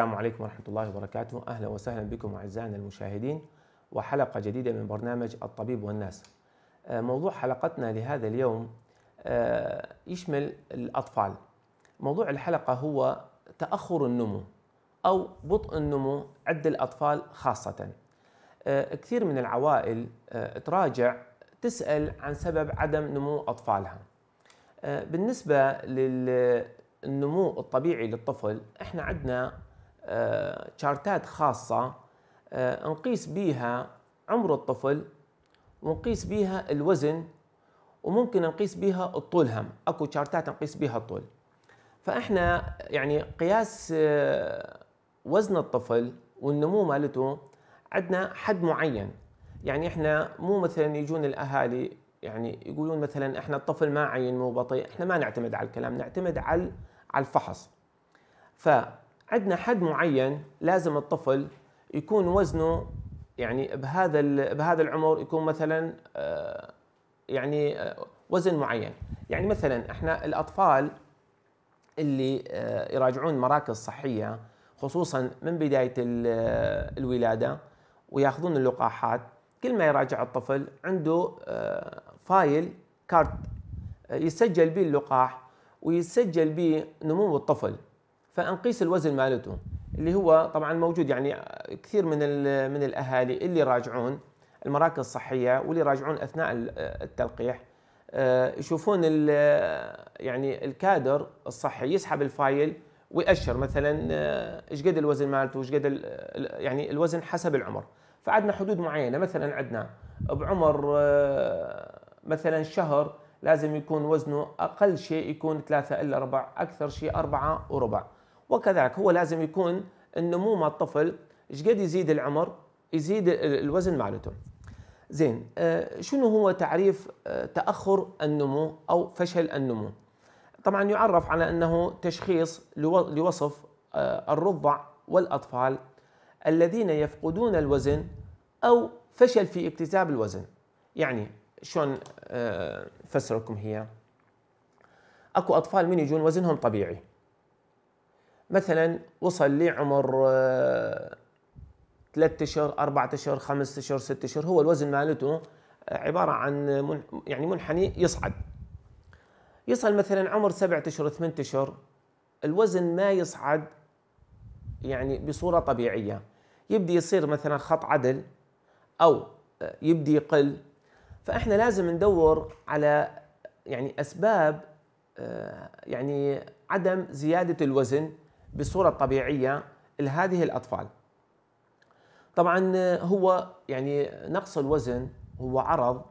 السلام عليكم ورحمة الله وبركاته أهلا وسهلا بكم أعزائنا المشاهدين وحلقة جديدة من برنامج الطبيب والناس آه، موضوع حلقتنا لهذا اليوم آه، يشمل الأطفال موضوع الحلقة هو تأخر النمو أو بطء النمو عند الأطفال خاصة آه، كثير من العوائل تراجع تسأل عن سبب عدم نمو أطفالها بالنسبة للنمو الطبيعي للطفل احنا عندنا شارتات آه، خاصة آه، نقيس بيها عمر الطفل ونقيس بيها الوزن وممكن نقيس بيها الطول هم اكو شارتات نقيس بيها الطول فاحنا يعني قياس آه، وزن الطفل والنمو مالته عندنا حد معين يعني احنا مو مثلا يجون الاهالي يعني يقولون مثلا احنا الطفل ما عين مو بطيء احنا ما نعتمد على الكلام نعتمد على على الفحص ف عندنا حد معين لازم الطفل يكون وزنه يعني بهذا بهذا العمر يكون مثلا آه، يعني آه، وزن معين يعني مثلا احنا الاطفال اللي آه، يراجعون مراكز صحيه خصوصا من بدايه الولاده وياخذون اللقاحات كل ما يراجع الطفل عنده فايل كارت يسجل به اللقاح ويسجل به نمو الطفل فنقيس الوزن مالته اللي هو طبعا موجود يعني كثير من من الاهالي اللي يراجعون المراكز الصحيه واللي يراجعون اثناء التلقيح آه، يشوفون يعني الكادر الصحي يسحب الفايل ويأشر مثلا آه، ايش قد الوزن مالته وايش قد يعني الوزن حسب العمر فعندنا حدود معينه مثلا عندنا بعمر آه، مثلا شهر لازم يكون وزنه اقل شيء يكون ثلاثة الا ربع اكثر شيء أربعة وربع وكذلك هو لازم يكون النمو مع الطفل ايش قد يزيد العمر يزيد الوزن مالته زين آه، شنو هو تعريف آه، تاخر النمو او فشل النمو طبعا يعرف على انه تشخيص لوصف آه، الرضع والاطفال الذين يفقدون الوزن او فشل في اكتساب الوزن يعني شلون فسركم هي اكو اطفال من يجون وزنهم طبيعي مثلا وصل لي عمر ثلاثة آه، اشهر أربعة اشهر خمسة اشهر ستة اشهر هو الوزن مالته آه، عبارة عن يعني منحني يصعد يصل مثلا عمر سبعة اشهر ثمانية اشهر الوزن ما يصعد يعني بصورة طبيعية يبدي يصير مثلا خط عدل أو آه، يبدي يقل فإحنا لازم ندور على يعني أسباب يعني عدم زيادة الوزن بصورة طبيعية لهذه الأطفال طبعا هو يعني نقص الوزن هو عرض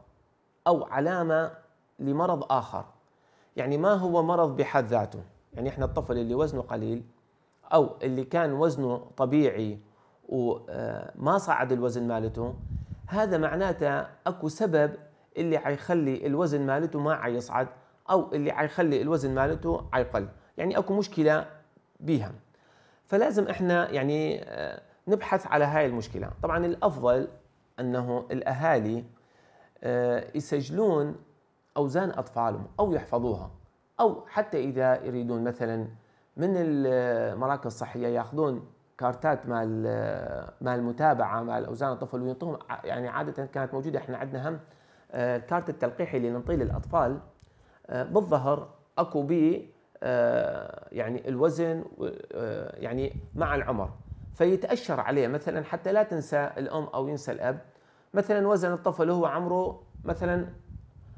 أو علامة لمرض آخر يعني ما هو مرض بحد ذاته يعني احنا الطفل اللي وزنه قليل أو اللي كان وزنه طبيعي وما آه، صعد الوزن مالته هذا معناته اكو سبب اللي حيخلي الوزن مالته ما عيصعد او اللي حيخلي الوزن مالته عيقل يعني اكو مشكله بها فلازم احنا يعني آه، نبحث على هاي المشكله طبعا الافضل انه الاهالي آه، يسجلون اوزان اطفالهم او يحفظوها او حتى اذا يريدون مثلا من المراكز الصحيه ياخذون كارتات مال آه، مال متابعه مال اوزان الطفل وينطوهم يعني عاده كانت موجوده احنا عندنا هم الكارت التلقيحي اللي ننطيه للاطفال بالظهر اكو بيه آه، يعني الوزن آه، يعني مع العمر فيتأشر عليه مثلا حتى لا تنسى الأم أو ينسى الأب مثلا وزن الطفل وهو عمره مثلا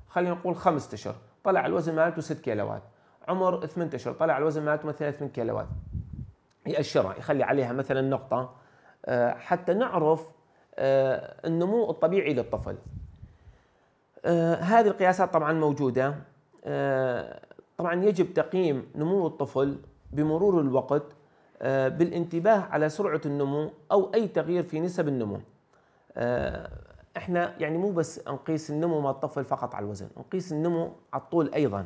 خلينا نقول خمسة أشهر طلع الوزن مالته 6 كيلوات عمر 8 أشهر طلع الوزن مالته مثلا 8 كيلوات يأشرها يخلي عليها مثلا نقطة آه، حتى نعرف النمو الطبيعي للطفل هذه القياسات طبعا موجودة طبعا يجب تقييم نمو الطفل بمرور الوقت آه، بالانتباه على سرعة النمو أو أي تغيير في نسب النمو آه، احنا يعني مو بس نقيس النمو مال الطفل فقط على الوزن نقيس النمو على الطول أيضا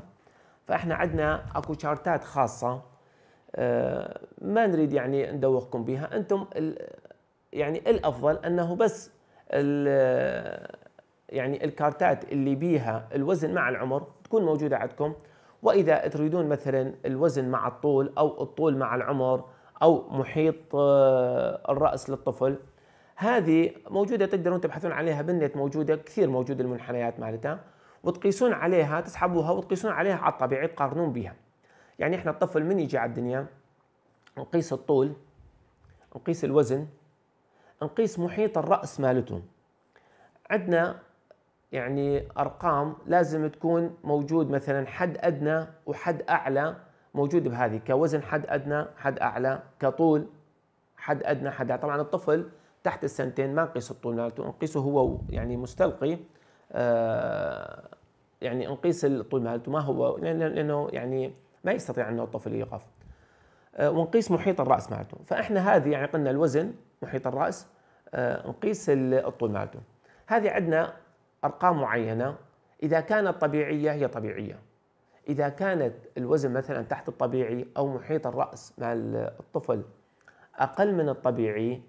فاحنا عندنا اكو شارتات خاصة آه، ما نريد يعني ندوخكم بها انتم يعني الافضل انه بس يعني الكارتات اللي بيها الوزن مع العمر تكون موجودة عندكم واذا تريدون مثلا الوزن مع الطول او الطول مع العمر او محيط آه، الراس للطفل هذه موجوده تقدرون تبحثون عليها بالنت موجوده كثير موجود المنحنيات مالتها وتقيسون عليها تسحبوها وتقيسون عليها على الطبيعي تقارنون بها يعني احنا الطفل من يجي على الدنيا نقيس الطول نقيس الوزن نقيس محيط الراس مالته عندنا يعني ارقام لازم تكون موجود مثلا حد ادنى وحد اعلى موجود بهذه كوزن حد ادنى حد اعلى كطول حد ادنى حد أعلى. طبعا الطفل تحت السنتين ما نقيس الطول مالته نقيسه هو يعني مستلقي آه يعني نقيس الطول مالته ما هو لانه يعني ما يستطيع انه الطفل يقف آه ونقيس محيط الراس مالته فاحنا هذه يعني قلنا الوزن محيط الراس آه نقيس الطول مالته هذه عندنا أرقام معينة إذا كانت طبيعية هي طبيعية إذا كانت الوزن مثلا تحت الطبيعي أو محيط الرأس مع الطفل أقل من الطبيعي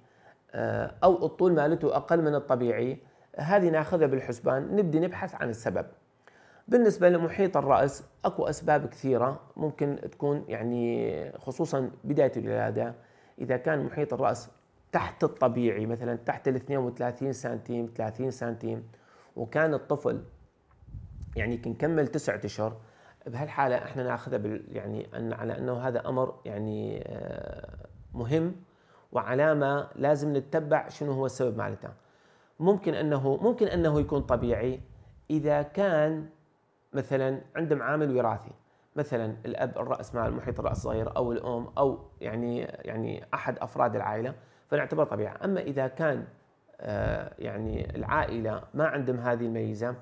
آه، أو الطول مالته أقل من الطبيعي هذه ناخذها بالحسبان نبدي نبحث عن السبب بالنسبة لمحيط الرأس أكو أسباب كثيرة ممكن تكون يعني خصوصا بداية الولادة إذا كان محيط الرأس تحت الطبيعي مثلا تحت ال 32 سنتيم 30 سنتيم وكان الطفل يعني كنكمل تسعة اشهر بهالحاله احنا ناخذها بال يعني أن على انه هذا امر يعني آه، مهم وعلامه لازم نتبع شنو هو السبب مالته ممكن انه ممكن انه يكون طبيعي اذا كان مثلا عندهم عامل وراثي مثلا الاب الراس مال محيط الراس صغير او الام او يعني يعني احد افراد العائله فنعتبر طبيعي اما اذا كان آه، يعني العائله ما عندهم هذه الميزه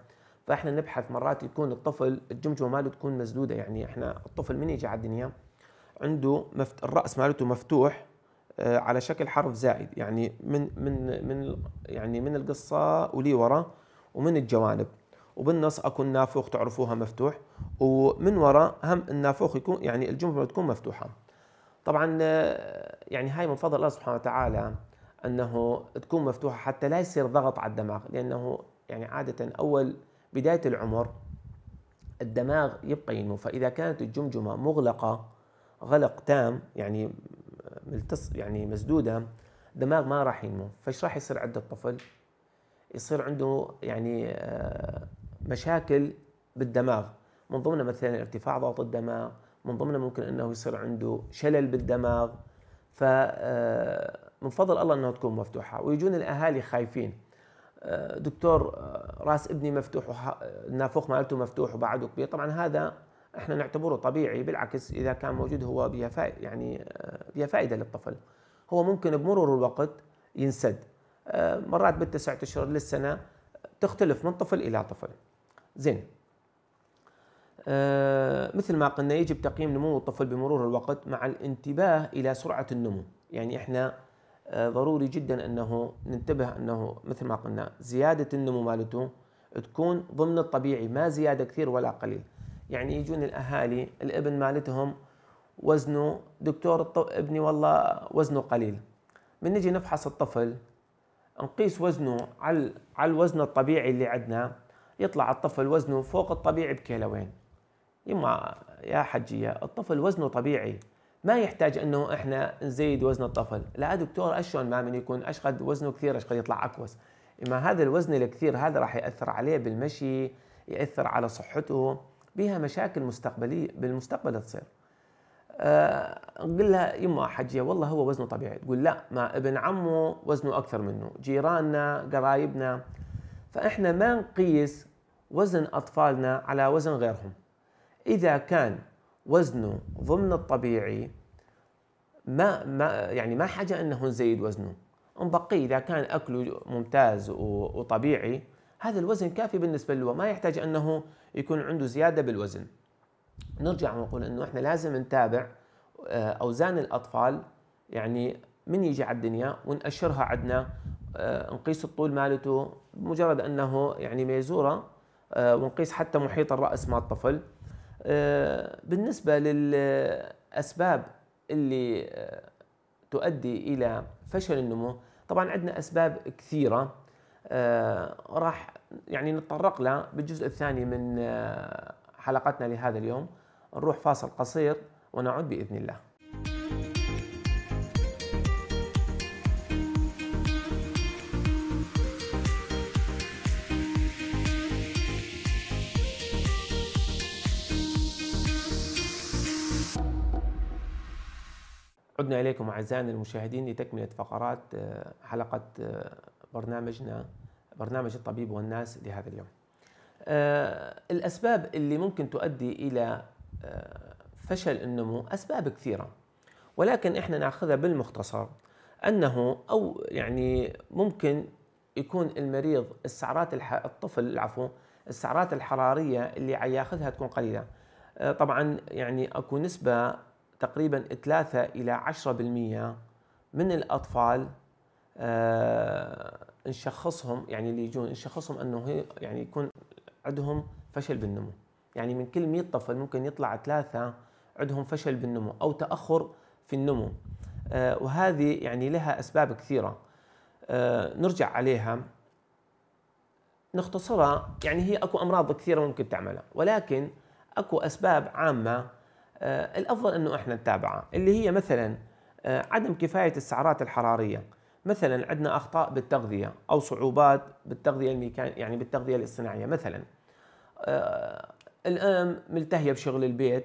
فاحنا نبحث مرات يكون الطفل الجمجمه ماله تكون مسدوده يعني احنا الطفل من يجي على الدنيا عنده مفت... الراس مالته مفتوح آه، على شكل حرف زائد يعني من من من يعني من القصه ولي ورا ومن الجوانب وبالنص اكو النافوخ تعرفوها مفتوح ومن وراء هم النافوخ يكون يعني الجمجمه تكون مفتوحه طبعا آه، يعني هاي من فضل الله سبحانه وتعالى انه تكون مفتوحه حتى لا يصير ضغط على الدماغ لانه يعني عاده اول بدايه العمر الدماغ يبقى ينمو فاذا كانت الجمجمه مغلقه غلق تام يعني ملتص يعني مسدوده الدماغ ما راح ينمو فايش راح يصير عند الطفل يصير عنده يعني آه، مشاكل بالدماغ من ضمنها مثلا ارتفاع ضغط الدماغ من ضمنها ممكن انه يصير عنده شلل بالدماغ ف آه، من فضل الله انها تكون مفتوحه ويجون الاهالي خايفين آه، دكتور آه، راس ابني مفتوح النافوخ مالته مفتوح وبعده كبير طبعا هذا احنا نعتبره طبيعي بالعكس اذا كان موجود هو بها يعني آه، بها فائده للطفل هو ممكن بمرور الوقت ينسد مرات بالتسعة اشهر للسنه تختلف من طفل الى طفل زين مثل ما قلنا يجب تقييم نمو الطفل بمرور الوقت مع الانتباه الى سرعه النمو يعني احنا آه، ضروري جدا انه ننتبه انه مثل ما قلنا زياده النمو مالته تكون ضمن الطبيعي ما زياده كثير ولا قليل يعني يجون الاهالي الابن مالتهم وزنه دكتور ابني والله وزنه قليل من نجي نفحص الطفل نقيس وزنه على على الوزن الطبيعي اللي عندنا يطلع الطفل وزنه فوق الطبيعي بكيلوين يما يا حجيه الطفل وزنه طبيعي ما يحتاج انه احنا نزيد وزن الطفل لا دكتور اشون ما من يكون اشقد وزنه كثير اشقد يطلع اكوس اما هذا الوزن الكثير هذا راح ياثر عليه بالمشي ياثر على صحته بها مشاكل مستقبليه بالمستقبل تصير أه نقول لها يما حجيه والله هو وزنه طبيعي تقول لا ما ابن عمه وزنه اكثر منه جيراننا قرايبنا فاحنا ما نقيس وزن اطفالنا على وزن غيرهم اذا كان وزنه ضمن الطبيعي ما ما يعني ما حاجه انه نزيد وزنه نبقيه اذا كان اكله ممتاز وطبيعي هذا الوزن كافي بالنسبه له ما يحتاج انه يكون عنده زياده بالوزن نرجع ونقول انه احنا لازم نتابع آه، اوزان الاطفال يعني من يجي على الدنيا ونأشرها عندنا آه، نقيس الطول مالته مجرد انه يعني ميزوره آه، ونقيس حتى محيط الراس مال الطفل آه، بالنسبة للأسباب اللي آه، تؤدي إلى فشل النمو طبعا عندنا أسباب كثيرة آه، راح يعني نتطرق لها بالجزء الثاني من حلقتنا لهذا اليوم نروح فاصل قصير ونعود بإذن الله عدنا إليكم أعزائنا المشاهدين لتكملة فقرات آه، حلقة آه، برنامجنا برنامج الطبيب والناس لهذا اليوم آه، الأسباب اللي ممكن تؤدي إلى فشل النمو أسباب كثيرة ولكن إحنا نأخذها بالمختصر أنه أو يعني ممكن يكون المريض السعرات الح... الطفل العفو السعرات الحرارية اللي ياخذها تكون قليلة طبعا يعني اكو نسبة تقريبا 3 إلى 10% من الأطفال آه، نشخصهم يعني اللي يجون نشخصهم أنه هي يعني يكون عندهم فشل بالنمو يعني من كل 100 طفل ممكن يطلع ثلاثة عندهم فشل بالنمو أو تأخر في النمو آه، وهذه يعني لها أسباب كثيرة آه، نرجع عليها نختصرها يعني هي اكو امراض كثيره ممكن تعملها ولكن اكو اسباب عامه آه، الافضل انه احنا نتابعها اللي هي مثلا آه، عدم كفايه السعرات الحراريه مثلا عندنا اخطاء بالتغذيه او صعوبات بالتغذيه الميكان يعني بالتغذيه الاصطناعيه مثلا آه، الام ملتهيه بشغل البيت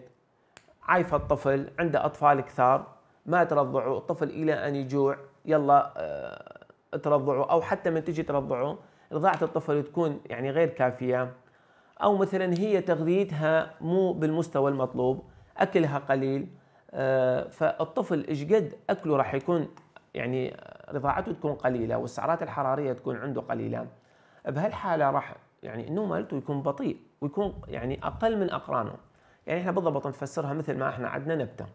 عايفه الطفل عنده اطفال كثار ما ترضعه الطفل الى ان يجوع يلا ترضعه او حتى من تجي ترضعه رضاعه الطفل تكون يعني غير كافيه او مثلا هي تغذيتها مو بالمستوى المطلوب اكلها قليل آه، فالطفل ايش قد اكله راح يكون يعني رضاعته تكون قليله والسعرات الحراريه تكون عنده قليله بهالحاله راح يعني النوم مالته يكون بطيء ويكون يعني اقل من اقرانه يعني احنا بالضبط نفسرها مثل ما احنا عندنا نبته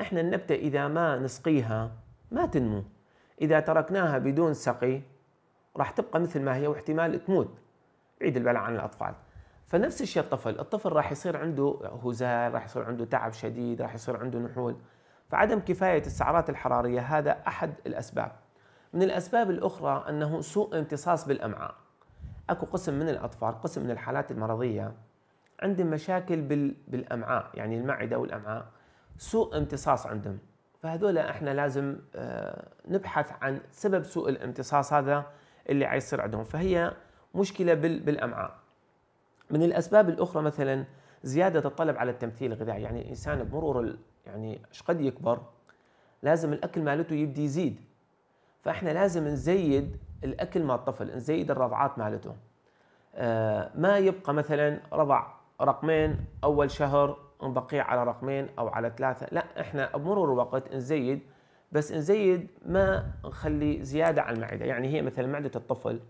احنا النبته اذا ما نسقيها ما تنمو اذا تركناها بدون سقي راح تبقى مثل ما هي واحتمال تموت عيد البلاء عن الاطفال فنفس الشيء الطفل الطفل راح يصير عنده هزال راح يصير عنده تعب شديد راح يصير عنده نحول فعدم كفاية السعرات الحرارية هذا أحد الأسباب من الأسباب الأخرى أنه سوء امتصاص بالأمعاء أكو قسم من الأطفال قسم من الحالات المرضية عندهم مشاكل بالأمعاء يعني المعدة والأمعاء سوء امتصاص عندهم فهذول احنا لازم آه، نبحث عن سبب سوء الامتصاص هذا اللي عايصير عندهم فهي مشكلة بالأمعاء من الاسباب الاخرى مثلا زياده الطلب على التمثيل الغذائي يعني الانسان بمرور يعني قد يكبر لازم الاكل مالته يبدي يزيد فاحنا لازم نزيد الاكل مال الطفل نزيد الرضعات مالته آه ما يبقى مثلا رضع رقمين اول شهر نبقيه على رقمين او على ثلاثه لا احنا بمرور الوقت نزيد بس نزيد ما نخلي زياده على المعده يعني هي مثلا معده الطفل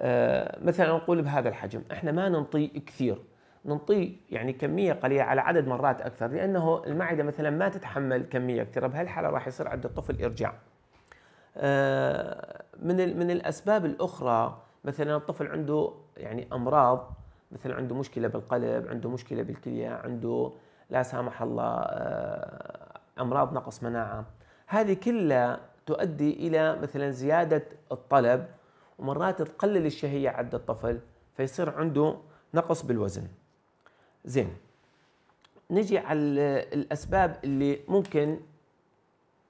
آه، مثلا نقول بهذا الحجم احنا ما ننطي كثير ننطي يعني كميه قليله على عدد مرات اكثر لانه المعده مثلا ما تتحمل كميه كثيره بهالحاله راح يصير عند الطفل ارجاع آه، من من الاسباب الاخرى مثلا الطفل عنده يعني امراض مثلا عنده مشكله بالقلب عنده مشكله بالكليه عنده لا سامح الله آه، امراض نقص مناعه هذه كلها تؤدي الى مثلا زياده الطلب ومرات تقلل الشهية عند الطفل فيصير عنده نقص بالوزن زين نجي على الأسباب اللي ممكن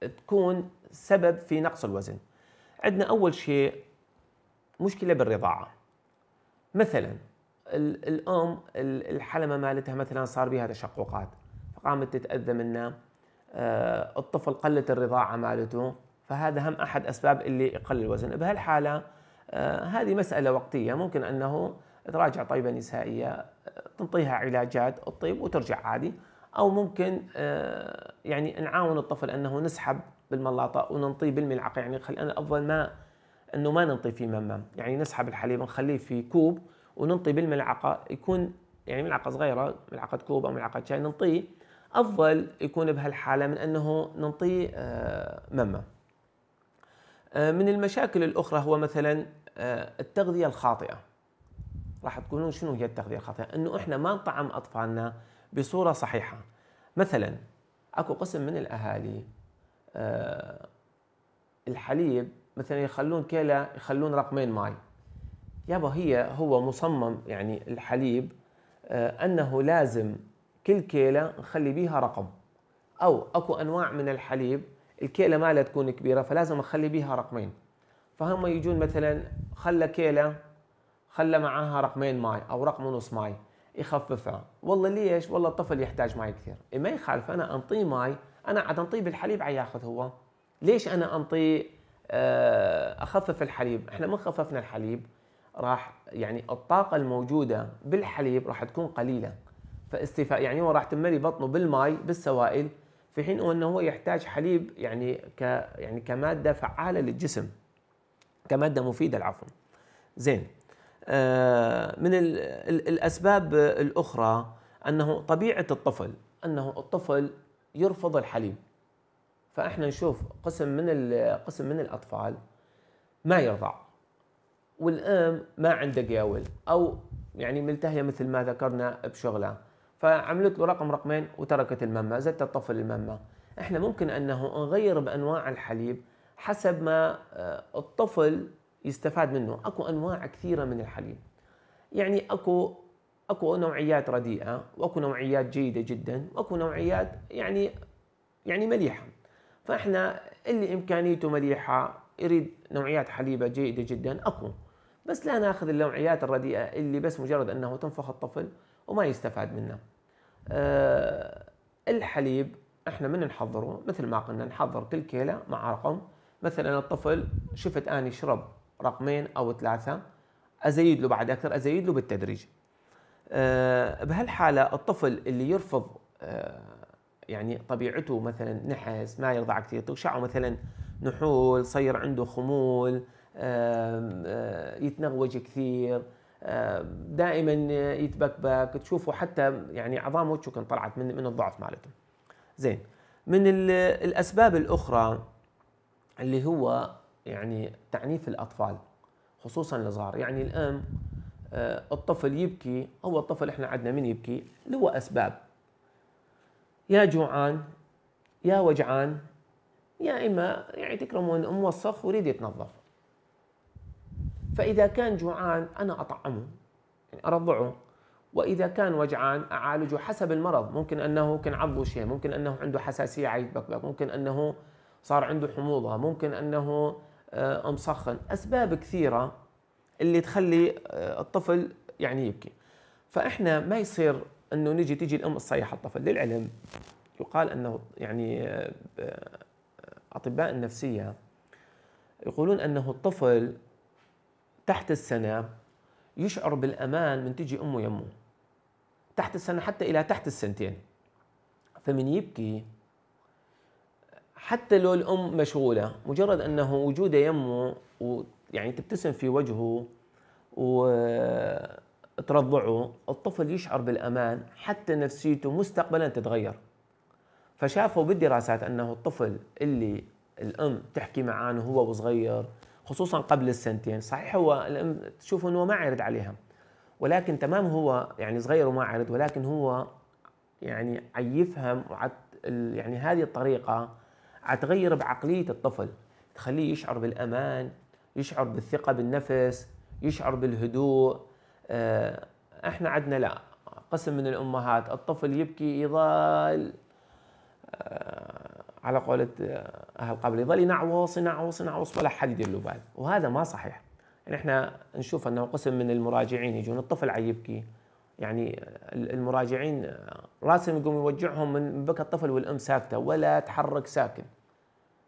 تكون سبب في نقص الوزن عندنا أول شيء مشكلة بالرضاعة مثلا الأم الحلمة مالتها مثلا صار بها تشققات فقامت تتأذى منها آه، الطفل قلت الرضاعة مالته فهذا هم أحد أسباب اللي يقل الوزن بهالحالة آه، هذه مسألة وقتية ممكن أنه تراجع طيبة نسائية آه، تنطيها علاجات الطيب وترجع عادي أو ممكن آه، يعني نعاون الطفل أنه نسحب بالملاطة وننطيه بالملعقة يعني خلينا الأفضل أفضل ما أنه ما ننطيه في ممام يعني نسحب الحليب نخليه في كوب وننطي بالملعقة يكون يعني ملعقة صغيرة ملعقة كوب أو ملعقة شاي ننطيه أفضل يكون بهالحالة من أنه ننطيه ممام آه، من المشاكل الأخرى هو مثلا آه، التغذية الخاطئة راح تقولون شنو هي التغذية الخاطئة أنه إحنا ما نطعم أطفالنا بصورة صحيحة مثلا أكو قسم من الأهالي آه، الحليب مثلا يخلون كيلة يخلون رقمين ماي يابا هي هو مصمم يعني الحليب أنه لازم كل كيلة نخلي بيها رقم أو أكو أنواع من الحليب الكيله مالها تكون كبيره فلازم اخلي بيها رقمين فهم يجون مثلا خلى كيله خلى معاها رقمين ماي او رقم ونص ماي يخففها والله ليش والله الطفل يحتاج ماي كثير إيه، ما يخالف انا انطيه ماي انا عاد انطيه بالحليب عياخذ هو ليش انا انطيه آه، اخفف الحليب احنا ما خففنا الحليب راح يعني الطاقه الموجوده بالحليب راح تكون قليله فاستفاء يعني هو راح تملي بطنه بالماي بالسوائل في حين أنه هو يحتاج حليب يعني ك يعني كمادة فعالة للجسم كمادة مفيدة العفو زين آه، من الأسباب الأخرى أنه طبيعة الطفل أنه الطفل يرفض الحليب فإحنا نشوف قسم من قسم من الأطفال ما يرضع والأم ما عنده قاول أو يعني ملتهية مثل ما ذكرنا بشغله فعملت له رقم رقمين وتركت المما زدت الطفل المما احنا ممكن انه نغير بانواع الحليب حسب ما آه، الطفل يستفاد منه اكو انواع كثيره من الحليب يعني اكو اكو نوعيات رديئه واكو نوعيات جيده جدا واكو نوعيات يعني يعني مليحه فاحنا اللي امكانيته مليحه يريد نوعيات حليبه جيده جدا اكو بس لا ناخذ النوعيات الرديئه اللي بس مجرد انه تنفخ الطفل وما يستفاد منه آه، الحليب احنا من نحضره مثل ما قلنا نحضر كل كيلة مع رقم مثلا الطفل شفت اني شرب رقمين او ثلاثة ازيد له بعد اكثر ازيد له بالتدريج آه، بهالحالة الطفل اللي يرفض آه، يعني طبيعته مثلا نحس ما يرضع كثير تغشعه مثلا نحول صير عنده خمول يتنغوج كثير دائما يتبكبك تشوفه حتى يعني عظام وجهه كان طلعت من من الضعف مالته زين من الاسباب الاخرى اللي هو يعني تعنيف الاطفال خصوصا الصغار يعني الان آه، الطفل يبكي او الطفل احنا عندنا من يبكي له اسباب يا جوعان يا وجعان يا اما يعني تكرمون موسخ ويريد يتنظف فإذا كان جوعان أنا أطعمه يعني أرضعه وإذا كان وجعان أعالجه حسب المرض ممكن أنه كان عضه شيء ممكن أنه عنده حساسية عيد بكبك ممكن أنه صار عنده حموضة ممكن أنه آه، مسخن أسباب كثيرة اللي تخلي آه، الطفل يعني يبكي فإحنا ما يصير أنه نجي تيجي الأم الصيحة الطفل للعلم يقال أنه يعني آه، أطباء النفسية يقولون أنه الطفل تحت السنة يشعر بالأمان من تجي أمه يمه تحت السنة حتى إلى تحت السنتين فمن يبكي حتى لو الأم مشغولة مجرد أنه وجوده يمه ويعني تبتسم في وجهه وترضعه الطفل يشعر بالأمان حتى نفسيته مستقبلا تتغير فشافوا بالدراسات أنه الطفل اللي الأم تحكي معاه وهو وصغير خصوصا قبل السنتين صحيح هو تشوف انه ما عرض عليها ولكن تمام هو يعني صغير وما عرض ولكن هو يعني عيفهم وعد يعني هذه الطريقة عتغير بعقلية الطفل تخليه يشعر بالأمان يشعر بالثقة بالنفس يشعر بالهدوء آه، احنا عندنا لا قسم من الأمهات الطفل يبكي يظل آه، على قولة آه، أهل قبل يظل ينعوص ينعوص ينعوص ولا حد يدير له بال وهذا ما صحيح يعني احنا نشوف انه قسم من المراجعين يجون الطفل عيبكي يعني آه، المراجعين آه، راسهم يقوم يوجعهم من بكى الطفل والام ساكته ولا تحرك ساكن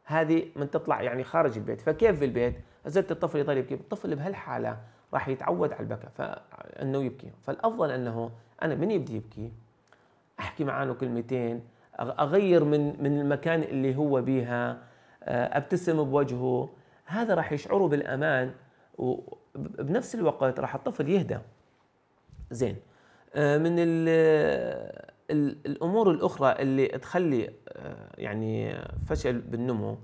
هذه من تطلع يعني خارج البيت فكيف في البيت زدت الطفل يضل يبكي الطفل بهالحاله راح يتعود على البكاء فانه يبكي فالافضل انه انا من يبدي يبكي احكي معانه كلمتين اغير من من المكان اللي هو بيها آه، ابتسم بوجهه هذا راح يشعره بالامان وبنفس الوقت راح الطفل يهدى زين آه، من الـ آه، الـ الامور الاخرى اللي تخلي يعني فشل بالنمو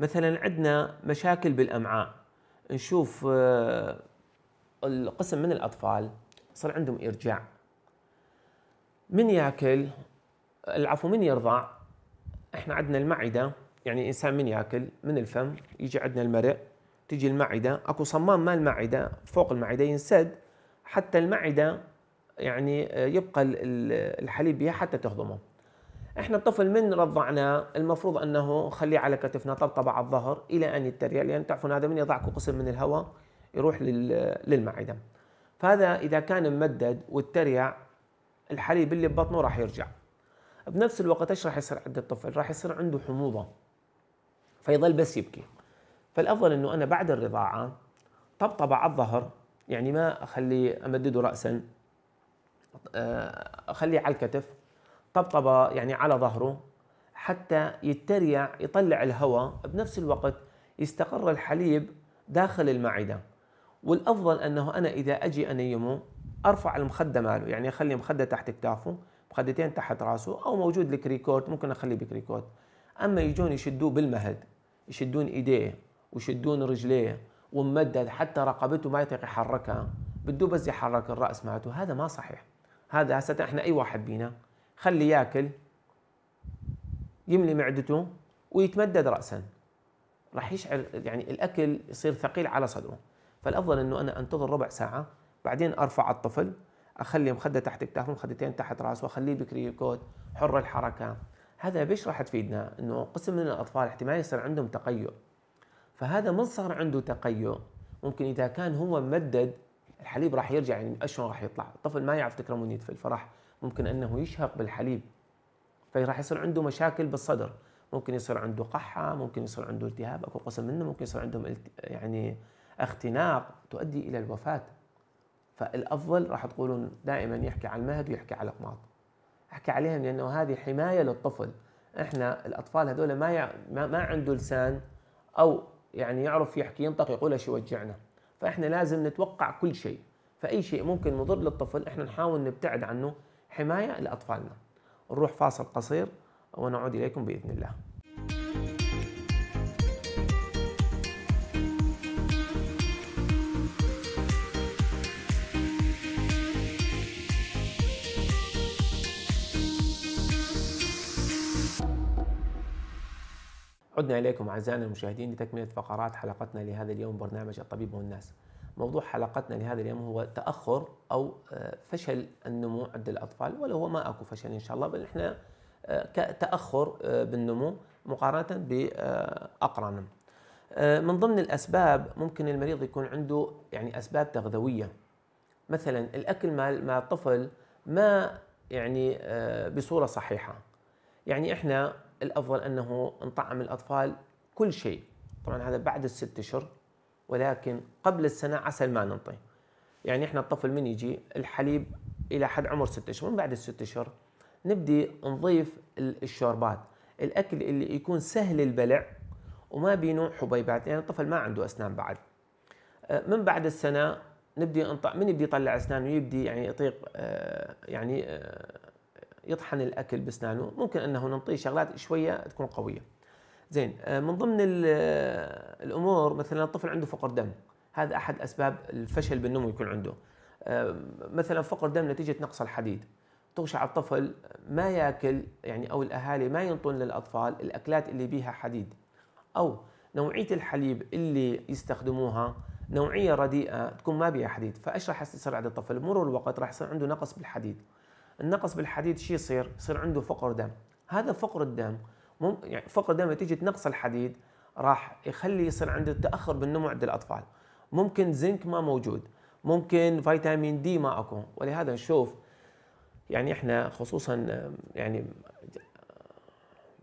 مثلا عندنا مشاكل بالامعاء نشوف القسم من الاطفال صار عندهم ارجاع من ياكل العفو من يرضع احنا عندنا المعده يعني الانسان من ياكل من الفم يجي عندنا المرء تجي المعده اكو صمام مال المعده فوق المعده ينسد حتى المعده يعني آه، يبقى الحليب بها حتى تهضمه احنا الطفل من رضعناه المفروض انه نخليه على كتفنا طبطبه على الظهر الى ان يتريا لان تعرفون هذا من يضعكم قسم من الهواء يروح للمعده فهذا اذا كان ممدد والتريع الحليب اللي ببطنه راح يرجع بنفس الوقت ايش راح يصير عند الطفل؟ راح يصير عنده حموضه فيظل بس يبكي فالافضل انه انا بعد الرضاعه طبطبه على الظهر يعني ما اخليه امدده راسا آه، اخليه على الكتف طبطبه يعني على ظهره حتى يتريع يطلع الهواء بنفس الوقت يستقر الحليب داخل المعده والافضل انه انا اذا اجي انيمه ارفع المخده ماله يعني اخلي مخده تحت كتافه بقدتين تحت راسه او موجود لك ريكورد ممكن اخليه بك ريكورد اما يجون يشدوه بالمهد يشدون ايديه ويشدون رجليه وممدد حتى رقبته ما يطيق يحركها بده بس يحرك الراس معناته هذا ما صحيح هذا هسه احنا اي واحد بينا خلي ياكل يملي معدته ويتمدد راسا راح يشعر يعني الاكل يصير ثقيل على صدره فالافضل انه انا انتظر ربع ساعه بعدين ارفع الطفل اخلي مخده تحت اكتافه مخدتين تحت راسه واخليه كود حر الحركه هذا بيش راح تفيدنا انه قسم من الاطفال احتمال يصير عندهم تقيؤ فهذا من صار عنده تقيؤ ممكن اذا كان هو ممدد الحليب راح يرجع يعني اشهر راح يطلع الطفل ما يعرف تكرمون يد في الفرح ممكن انه يشهق بالحليب فراح يصير عنده مشاكل بالصدر ممكن يصير عنده قحه ممكن يصير عنده التهاب اكو قسم منه ممكن يصير عندهم يعني اختناق تؤدي الى الوفاه فالافضل راح تقولون دائما يحكي على المهد ويحكي على القماط احكي عليهم لانه هذه حمايه للطفل احنا الاطفال هذول ما يع... ما, ما عنده لسان او يعني يعرف يحكي ينطق يقول شو يوجعنا فاحنا لازم نتوقع كل شيء فاي شيء ممكن مضر للطفل احنا نحاول نبتعد عنه حمايه لاطفالنا نروح فاصل قصير ونعود اليكم باذن الله عدنا إليكم أعزائنا المشاهدين لتكملة فقرات حلقتنا لهذا اليوم برنامج الطبيب والناس موضوع حلقتنا لهذا اليوم هو تأخر أو آه، فشل النمو عند الأطفال ولو هو ما أكو فشل إن شاء الله بل إحنا آه، تأخر آه، بالنمو مقارنة بأقرانهم من ضمن الأسباب ممكن المريض يكون عنده يعني أسباب تغذوية مثلا الأكل مع الطفل ما يعني بصورة صحيحة يعني إحنا الافضل انه نطعم الاطفال كل شيء طبعا هذا بعد الست اشهر ولكن قبل السنه عسل ما ننطي يعني احنا الطفل من يجي الحليب الى حد عمر ست اشهر من بعد الست اشهر نبدي نضيف الشوربات الاكل اللي يكون سهل البلع وما بينه حبيبات يعني الطفل ما عنده اسنان بعد أه، من بعد السنه نبدي انط... من يبدي يطلع اسنانه يبدي يعني يطيق أه، يعني أه، يطحن الاكل باسنانه ممكن انه نعطيه شغلات شويه تكون قويه زين آه، من ضمن آه، الامور مثلا الطفل عنده فقر دم هذا احد اسباب الفشل بالنمو يكون عنده آه، مثلا فقر دم نتيجه نقص الحديد تغشى على الطفل ما ياكل يعني او الاهالي ما ينطون للاطفال الاكلات اللي بيها حديد او نوعيه الحليب اللي يستخدموها نوعيه رديئه تكون ما بيها حديد فايش راح يصير عند الطفل مرور الوقت راح يصير عنده نقص بالحديد النقص بالحديد شو يصير؟ يصير عنده فقر دم هذا فقر الدم مم... يعني فقر الدم نتيجه نقص الحديد راح يخلي يصير عنده تاخر بالنمو عند الاطفال ممكن زنك ما موجود ممكن فيتامين دي ما اكو ولهذا نشوف يعني احنا خصوصا يعني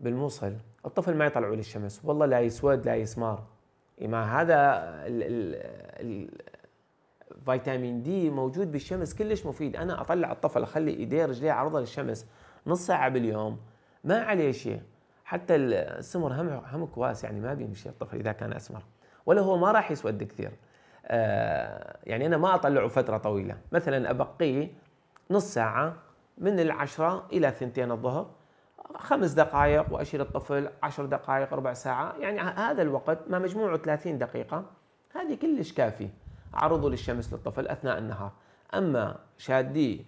بالموصل الطفل ما يطلعوا للشمس والله لا يسود لا يسمار مع هذا ال ال ال فيتامين دي موجود بالشمس كلش مفيد انا اطلع الطفل اخلي ايديه رجليه عرضه للشمس نص ساعه باليوم ما عليه شيء حتى السمر هم هم كواس يعني ما بيمشي الطفل اذا كان اسمر ولا هو ما راح يسود كثير آه يعني انا ما اطلعه فتره طويله مثلا ابقيه نص ساعه من العشرة إلى ثنتين الظهر خمس دقائق وأشيل الطفل عشر دقائق ربع ساعة يعني هذا الوقت ما مجموعه 30 دقيقة هذه كلش كافي عرضه للشمس للطفل اثناء النهار اما شاديه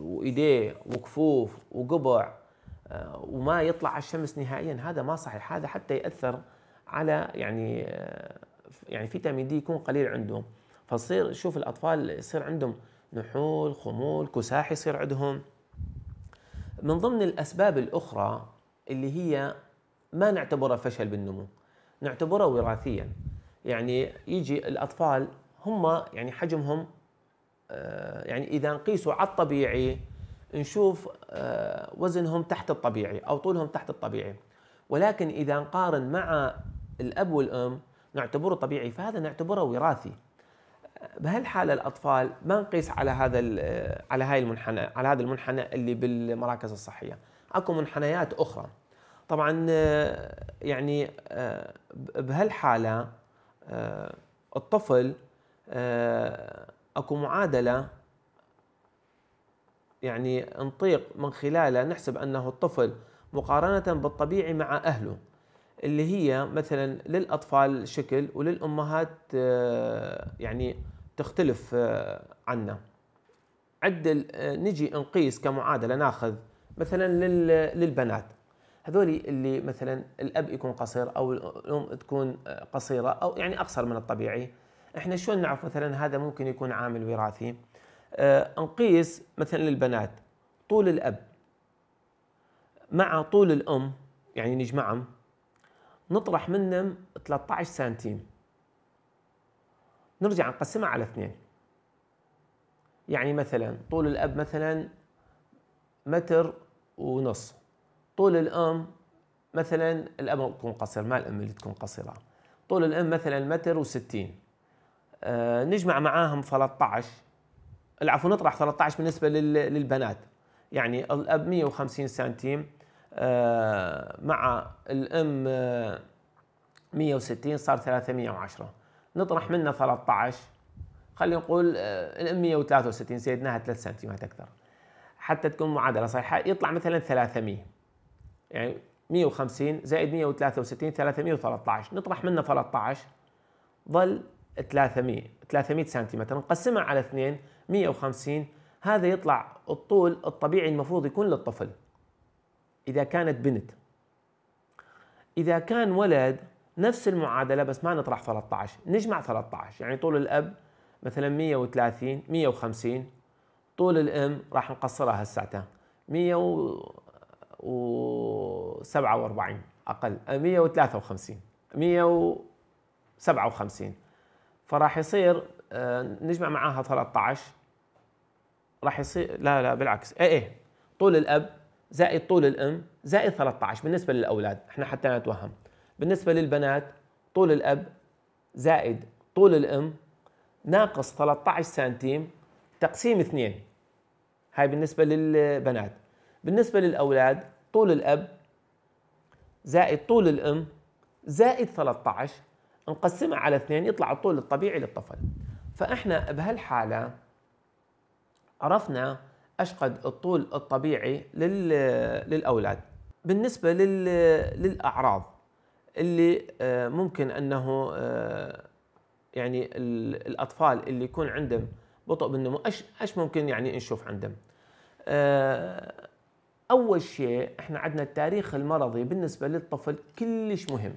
وايديه وكفوف وقبع آه، وما يطلع على الشمس نهائيا هذا ما صحيح هذا حتى ياثر على يعني آه، يعني فيتامين دي يكون قليل عندهم فتصير شوف الاطفال يصير عندهم نحول خمول كساح يصير عندهم من ضمن الاسباب الاخرى اللي هي ما نعتبرها فشل بالنمو نعتبرها وراثيا يعني يجي الاطفال هم يعني حجمهم آه، يعني اذا نقيسوا على الطبيعي نشوف آه، وزنهم تحت الطبيعي او طولهم تحت الطبيعي ولكن اذا نقارن مع الاب والام نعتبره طبيعي فهذا نعتبره وراثي بهالحاله الاطفال ما نقيس على هذا آه، على هاي المنحنى على هذا المنحنى اللي بالمراكز الصحيه اكو منحنيات اخرى طبعا يعني بهالحاله الطفل آه، اكو معادله يعني نطيق من خلالها نحسب انه الطفل مقارنه بالطبيعي مع اهله اللي هي مثلا للاطفال شكل وللامهات آه، يعني تختلف آه، عنا عد نجي نقيس كمعادله ناخذ مثلا للبنات هذول اللي مثلا الاب يكون قصير او الام تكون قصيره او يعني اقصر من الطبيعي احنا شلون نعرف مثلا هذا ممكن يكون عامل وراثي آه نقيس مثلا للبنات طول الاب مع طول الام يعني نجمعهم نطرح منهم 13 سنتيم نرجع نقسمها على اثنين يعني مثلا طول الاب مثلا متر ونص طول الام مثلا الاب يكون قصير ما الام اللي تكون قصيره طول الام مثلا متر وستين آه، نجمع معاهم 13 العفو نطرح 13 بالنسبه للبنات يعني الاب 150 سنتيم آه، مع الام 160 آه، صار 310 نطرح منه 13 خلينا نقول الام 163 زيدناها 3 سنتيمات اكثر حتى تكون معادله صحيحه يطلع مثلا 300 يعني 150 زائد 163 313 نطرح منه 13 ظل 300 300 سنتيمتر نقسمها على 2 150 هذا يطلع الطول الطبيعي المفروض يكون للطفل إذا كانت بنت إذا كان ولد نفس المعادلة بس ما نطرح 13 نجمع 13 يعني طول الأب مثلا 130 150 طول الأم راح نقصرها هالساعتها 147 أقل 153 157 فراح يصير آه، نجمع معاها 13 راح يصير لا لا بالعكس اي اي طول الاب زائد طول الام زائد 13 بالنسبه للاولاد احنا حتى نتوهم بالنسبه للبنات طول الاب زائد طول الام ناقص 13 سنتيم تقسيم اثنين هاي بالنسبه للبنات بالنسبه للاولاد طول الاب زائد طول الام زائد 13 نقسمها على اثنين يطلع الطول الطبيعي للطفل فاحنا بهالحاله عرفنا اشقد الطول الطبيعي للاولاد بالنسبه للاعراض اللي آه، ممكن انه آه، يعني الاطفال اللي يكون عندهم بطء بالنمو ايش ايش ممكن يعني نشوف عندهم آه، اول شيء احنا عندنا التاريخ المرضي بالنسبه للطفل كلش مهم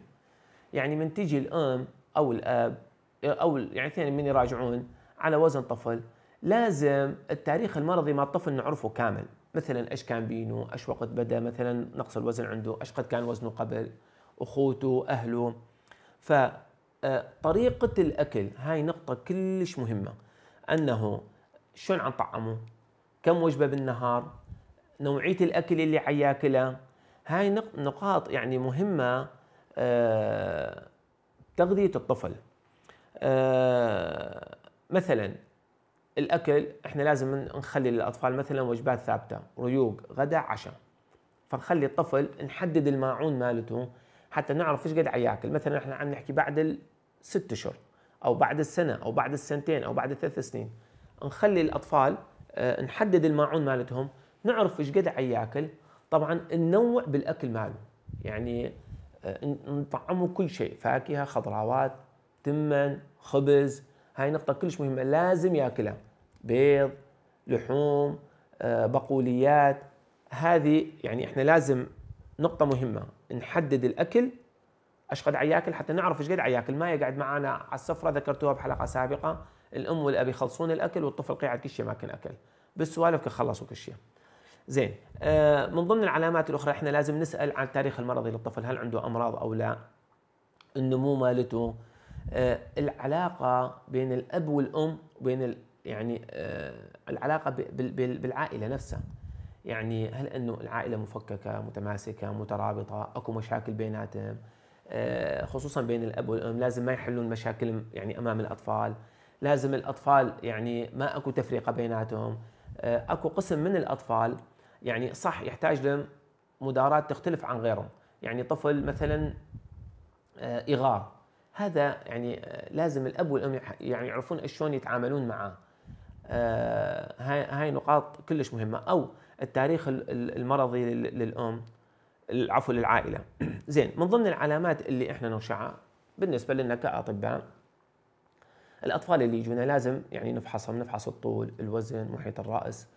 يعني من تجي الام او الاب او يعني اثنين من يراجعون على وزن طفل لازم التاريخ المرضي مع الطفل نعرفه كامل مثلا ايش كان بينه ايش وقت بدا مثلا نقص الوزن عنده ايش قد كان وزنه قبل اخوته اهله ف آه، طريقة الأكل هاي نقطة كلش مهمة أنه شلون عم طعمه كم وجبة بالنهار نوعية الأكل اللي عياكلها هاي نقاط يعني مهمة آه، تغذية الطفل آه، مثلا الأكل احنا لازم نخلي للأطفال مثلا وجبات ثابتة ريوق غدا عشاء فنخلي الطفل نحدد الماعون مالته حتى نعرف ايش قد عياكل مثلا احنا عم نحكي بعد الست اشهر او بعد السنه او بعد السنتين او بعد الثلاث سنين نخلي الاطفال آه، نحدد الماعون مالتهم نعرف ايش قد عياكل طبعا ننوع بالاكل ماله يعني آه، نطعمه كل شيء فاكهه خضروات تمن خبز هاي نقطه كلش مهمه لازم ياكلها بيض لحوم آه، بقوليات هذه يعني احنا لازم نقطه مهمه نحدد الاكل ايش قد عياكل حتى نعرف ايش قد عياكل ما يقعد معنا على السفره ذكرتوها بحلقه سابقه الام والاب يخلصون الاكل والطفل قاعد كل شيء ماكل اكل بالسوالف خلصوا كل شيء زين آه، من ضمن العلامات الاخرى احنا لازم نسال عن التاريخ المرضي للطفل هل عنده امراض او لا النمو مالته آه، العلاقه بين الاب والام وبين يعني آه، العلاقه بالعائله نفسها يعني هل انه العائله مفككه متماسكه مترابطه اكو مشاكل بيناتهم خصوصا بين الاب والام لازم ما يحلون مشاكل يعني امام الاطفال لازم الاطفال يعني ما اكو تفرقه بيناتهم اكو قسم من الاطفال يعني صح يحتاج لمدارات تختلف عن غيرهم يعني طفل مثلا آه، إغار هذا يعني آه، لازم الأب والأم يعني يعرفون شلون يتعاملون معاه هاي نقاط كلش مهمة أو التاريخ المرضي للأم العفو للعائلة زين من ضمن العلامات اللي احنا نوشعها بالنسبة لنا كأطباء الأطفال اللي يجونا لازم يعني نفحصهم نفحص الطول الوزن محيط الرأس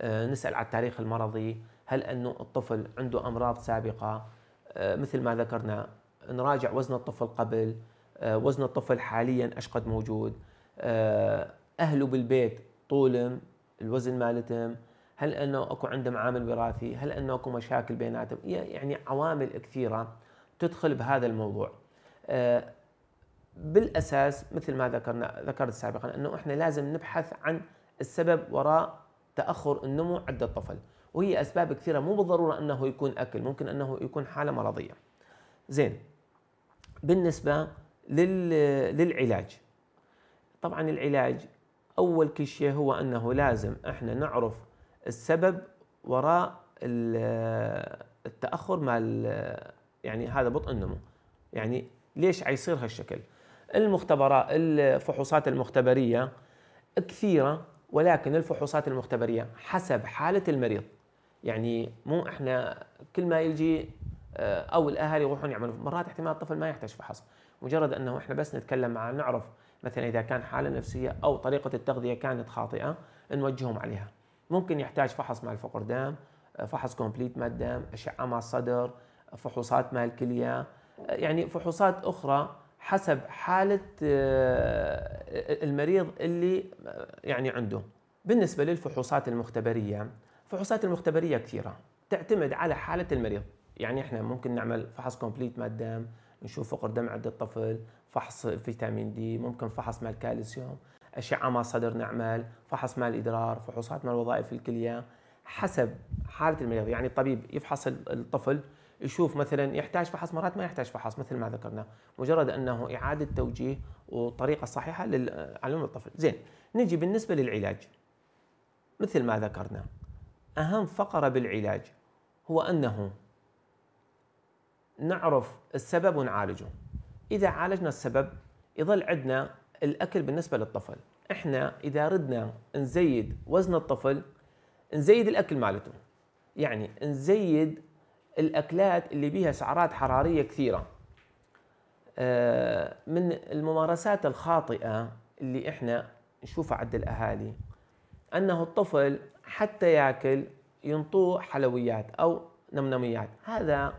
آه، نسأل على التاريخ المرضي هل أنه الطفل عنده أمراض سابقة آه، مثل ما ذكرنا نراجع وزن الطفل قبل آه، وزن الطفل حاليا أشقد موجود أهله بالبيت طولهم الوزن مالتهم هل أنه أكو عندهم عامل وراثي هل أنه أكو مشاكل بيناتهم يعني عوامل كثيرة تدخل بهذا الموضوع بالأساس مثل ما ذكرنا ذكرت سابقا أنه إحنا لازم نبحث عن السبب وراء تاخر النمو عند الطفل وهي اسباب كثيره مو بالضروره انه يكون اكل ممكن انه يكون حاله مرضيه زين بالنسبه لل... للعلاج طبعا العلاج اول كل شيء هو انه لازم احنا نعرف السبب وراء التاخر مال يعني هذا بطء النمو يعني ليش عيصير هالشكل المختبرات الفحوصات المختبريه كثيره ولكن الفحوصات المختبرية حسب حالة المريض يعني مو احنا كل ما يجي آه، او الاهالي يروحون يعملوا مرات احتمال الطفل ما يحتاج فحص مجرد انه احنا بس نتكلم معه نعرف مثلا اذا كان حاله نفسيه او طريقه التغذيه كانت خاطئه نوجههم عليها ممكن يحتاج فحص مع الفقر دام آه، فحص كومبليت مال الدم اشعه مع الصدر فحوصات مال الكليه آه، يعني فحوصات اخرى حسب حاله آه، المريض اللي آه، يعني عنده بالنسبه للفحوصات المختبريه الفحوصات المختبريه كثيره تعتمد على حاله المريض يعني احنا ممكن نعمل فحص كومبليت مال الدم نشوف فقر دم عند الطفل فحص فيتامين دي ممكن فحص مال كالسيوم اشعه مال صدر نعمل فحص مال الادرار فحوصات مال وظائف الكليه حسب حاله المريض يعني الطبيب يفحص الطفل يشوف مثلا يحتاج فحص مرات ما يحتاج فحص مثل ما ذكرنا مجرد انه اعاده توجيه وطريقه صحيحه للعلوم الطفل زين نجي بالنسبه للعلاج مثل ما ذكرنا اهم فقره بالعلاج هو انه نعرف السبب ونعالجه اذا عالجنا السبب يظل عندنا الاكل بالنسبه للطفل احنا اذا ردنا نزيد وزن الطفل نزيد الاكل مالته يعني نزيد الأكلات اللي بيها سعرات حرارية كثيرة آه، من الممارسات الخاطئة اللي احنا نشوفها عند الأهالي أنه الطفل حتى ياكل ينطوه حلويات أو نمنميات هذا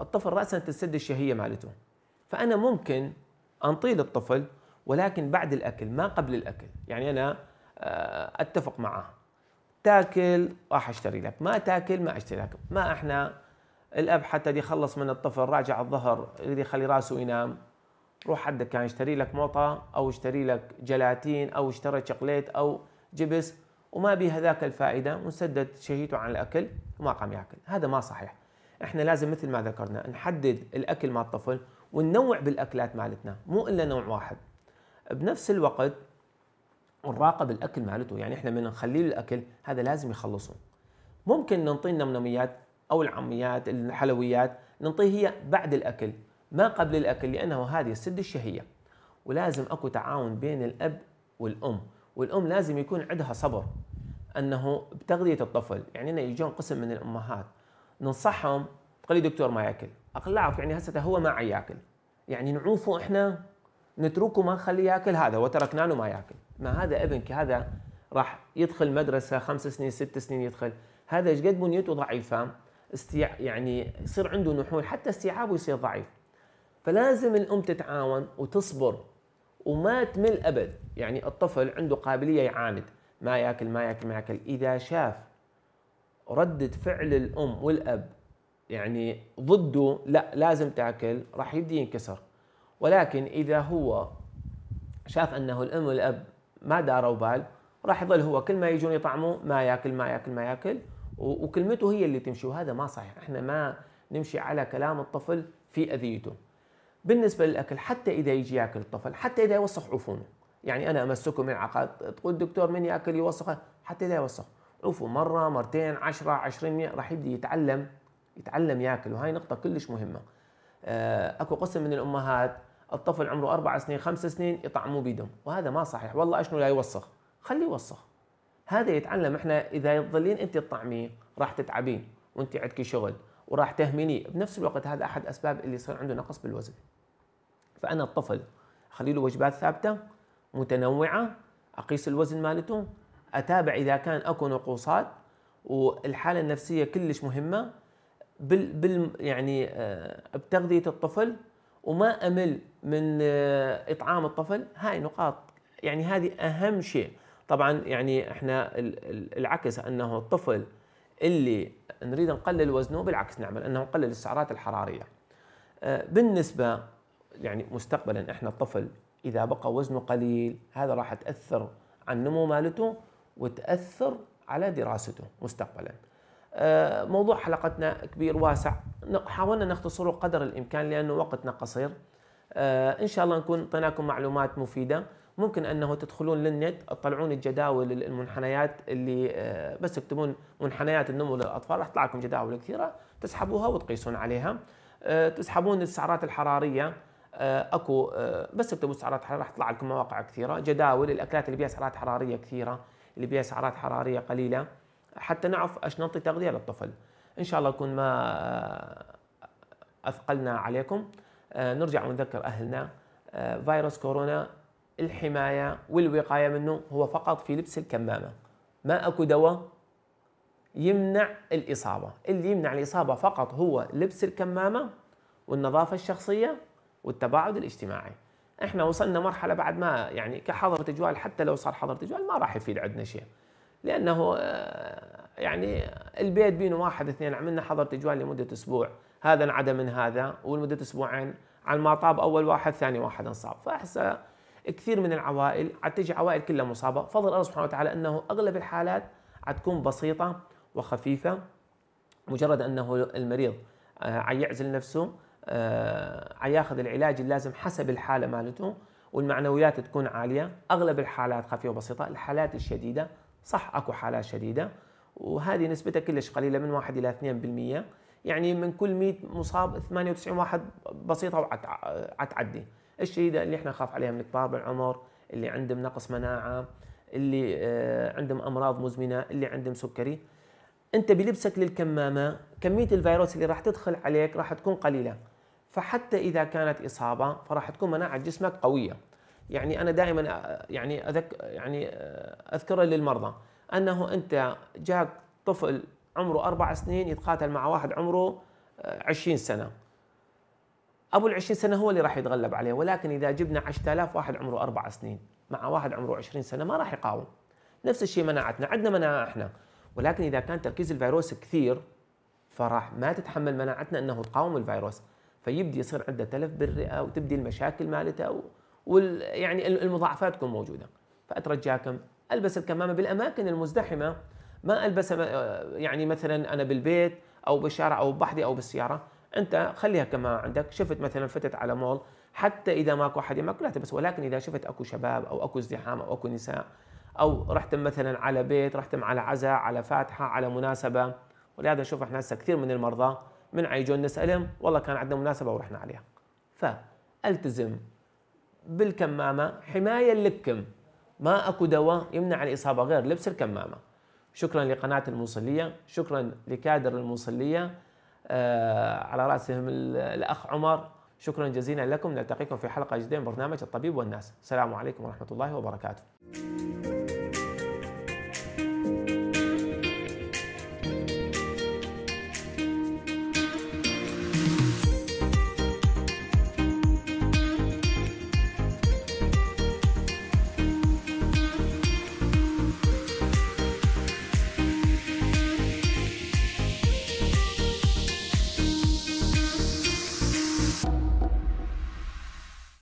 الطفل رأسا تسد الشهية مالته فأنا ممكن أنطي للطفل ولكن بعد الأكل ما قبل الأكل يعني أنا آه، أتفق معه تاكل راح أشتري لك ما تاكل ما أشتري لك ما إحنا الاب حتى دي يخلص من الطفل راجع الظهر يقدر يخلي راسه ينام روح حد كان اشتري لك موطه او اشتري لك جلاتين او اشتري شوكليت او جبس وما به هذاك الفائده وسدد شهيته عن الاكل وما قام ياكل هذا ما صحيح احنا لازم مثل ما ذكرنا نحدد الاكل مع الطفل وننوع بالاكلات مالتنا مو الا نوع واحد بنفس الوقت نراقب الاكل مالته يعني احنا من له الاكل هذا لازم يخلصه ممكن نعطيه نمنميات او العميات الحلويات نعطيه هي بعد الاكل ما قبل الاكل لانه هذه السد الشهيه ولازم اكو تعاون بين الاب والام والام لازم يكون عندها صبر انه بتغذيه الطفل يعني انه يجون قسم من الامهات ننصحهم تقول لي دكتور ما ياكل اقول لا يعني هسه هو ما ياكل يعني نعوفه احنا نتركه ما نخليه ياكل هذا وتركنا له ما ياكل ما هذا ابنك هذا راح يدخل مدرسه خمس سنين ست سنين يدخل هذا ايش قد بنيته ضعيفه استيع يعني يصير عنده نحول حتى استيعابه يصير ضعيف فلازم الام تتعاون وتصبر وما تمل ابد يعني الطفل عنده قابليه يعاند ما ياكل ما ياكل ما ياكل اذا شاف ردة فعل الام والاب يعني ضده لا لازم تاكل راح يبدي ينكسر ولكن اذا هو شاف انه الام والاب ما داروا بال راح يظل هو كل ما يجون يطعموه ما ياكل ما ياكل ما ياكل وكلمته هي اللي تمشي وهذا ما صحيح احنا ما نمشي على كلام الطفل في اذيته بالنسبة للأكل حتى إذا يجي يأكل الطفل حتى إذا يوسخ عفونه يعني أنا أمسكه من عقد تقول الدكتور من يأكل يوسخه حتى إذا يوسخ عفو مرة مرتين عشرة عشرين مئة راح يبدي يتعلم يتعلم ياكل وهي نقطة كلش مهمة آه، أكو قسم من الأمهات الطفل عمره أربع سنين خمس سنين يطعموه بيدهم وهذا ما صحيح والله أشنو لا يوسخ خليه يوسخ هذا يتعلم احنا اذا تظلين انت تطعميه راح تتعبين وانت عندك شغل وراح تهمني بنفس الوقت هذا احد اسباب اللي يصير عنده نقص بالوزن فانا الطفل اخلي له وجبات ثابته متنوعه اقيس الوزن مالته اتابع اذا كان اكو نقوصات والحاله النفسيه كلش مهمه بال, بال يعني آه، بتغذيه الطفل وما امل من آه، اطعام الطفل هاي نقاط يعني هذه اهم شيء طبعا يعني احنا العكس انه الطفل اللي نريد نقلل وزنه بالعكس نعمل انه نقلل السعرات الحراريه آه، بالنسبه يعني مستقبلا احنا الطفل اذا بقى وزنه قليل هذا راح تاثر على النمو مالته وتاثر على دراسته مستقبلا آه، موضوع حلقتنا كبير واسع حاولنا نختصره قدر الامكان لانه وقتنا قصير آه، ان شاء الله نكون اعطيناكم معلومات مفيده ممكن انه تدخلون للنت تطلعون الجداول المنحنيات اللي آه، بس تكتبون منحنيات النمو للاطفال راح تطلع لكم جداول كثيره تسحبوها وتقيسون عليها آه، تسحبون السعرات الحراريه آه، اكو بس تكتبوا السعرات الحراريه راح تطلع لكم مواقع كثيره جداول الاكلات اللي بها سعرات حراريه كثيره اللي بها سعرات حراريه قليله حتى نعرف ايش نعطي تغذيه للطفل ان شاء الله نكون ما اثقلنا عليكم نرجع ونذكر اهلنا فيروس كورونا الحماية والوقاية منه هو فقط في لبس الكمامة ما أكو دواء يمنع الإصابة اللي يمنع الإصابة فقط هو لبس الكمامة والنظافة الشخصية والتباعد الاجتماعي احنا وصلنا مرحلة بعد ما يعني كحضرة جوال حتى لو صار حضرة جوال ما راح يفيد عندنا شيء لأنه آه، يعني البيت بينه واحد اثنين عملنا حضرة جوال لمدة أسبوع هذا انعدى من هذا ولمدة أسبوعين على ما طاب أول واحد ثاني واحد انصاب فأحسن كثير من العوائل عتجي عوائل كلها مصابه فضل الله سبحانه وتعالى انه اغلب الحالات عتكون بسيطه وخفيفه مجرد انه المريض آه، عيعزل نفسه آه، عياخذ العلاج اللازم حسب الحاله مالته والمعنويات تكون عاليه اغلب الحالات خفيفه وبسيطه الحالات الشديده صح اكو حالات شديده وهذه نسبتها كلش قليله من 1 الى 2% يعني من كل 100 مصاب 98 واحد بسيطه وعتعدي الشديده اللي احنا نخاف عليها من كبار بالعمر اللي عندهم نقص مناعه اللي آه، عندهم امراض مزمنه اللي عندهم سكري انت بلبسك للكمامه كميه الفيروس اللي راح تدخل عليك راح تكون قليله فحتى اذا كانت اصابه فراح تكون مناعه جسمك قويه يعني انا دائما آه، يعني أذك يعني آه، اذكر للمرضى انه انت جاك طفل عمره اربع سنين يتقاتل مع واحد عمره عشرين سنه ابو ال 20 سنه هو اللي راح يتغلب عليه ولكن اذا جبنا 10000 واحد عمره اربع سنين مع واحد عمره 20 سنه ما راح يقاوم نفس الشيء مناعتنا عندنا مناعه احنا ولكن اذا كان تركيز الفيروس كثير فراح ما تتحمل مناعتنا انه تقاوم الفيروس فيبدي يصير عنده تلف بالرئه وتبدي المشاكل مالته وال يعني المضاعفات تكون موجوده فاترجاكم البس الكمامه بالاماكن المزدحمه ما البسها يعني مثلا انا بالبيت او بالشارع او بحدي او بالسياره انت خليها كما عندك شفت مثلا فتت على مول حتى اذا ماكو احد يمك لا تبس ولكن اذا شفت اكو شباب او اكو ازدحام او اكو نساء او رحت مثلا على بيت رحتم على عزاء على فاتحه على مناسبه ولهذا نشوف احنا هسه كثير من المرضى من عيجون نسالهم والله كان عندنا مناسبه ورحنا عليها فالتزم بالكمامه حمايه لكم ما اكو دواء يمنع الاصابه غير لبس الكمامه شكرا لقناه الموصليه شكرا لكادر الموصليه آه، على رأسهم الأخ عمر شكرا جزيلا لكم نلتقيكم في حلقة جديدة من برنامج الطبيب والناس السلام عليكم ورحمة الله وبركاته